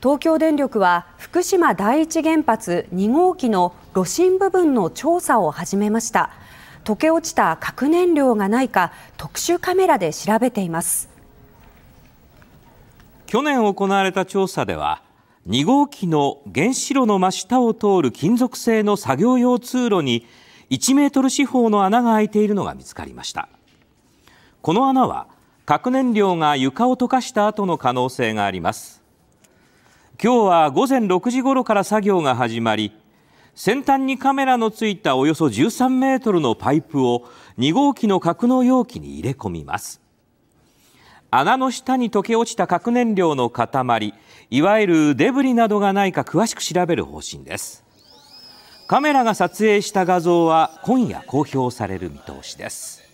東京電力は福島第一原発2号機の炉心部分の調査を始めました溶け落ちた核燃料がないか特殊カメラで調べています去年行われた調査では2号機の原子炉の真下を通る金属製の作業用通路に1メートル四方の穴が開いているのが見つかりましたこの穴は核燃料が床を溶かした後の可能性があります今日は午前6時ごろから作業が始まり先端にカメラのついたおよそ13メートルのパイプを2号機の格納容器に入れ込みます穴の下に溶け落ちた核燃料の塊いわゆるデブリなどがないか詳しく調べる方針ですカメラが撮影した画像は今夜公表される見通しです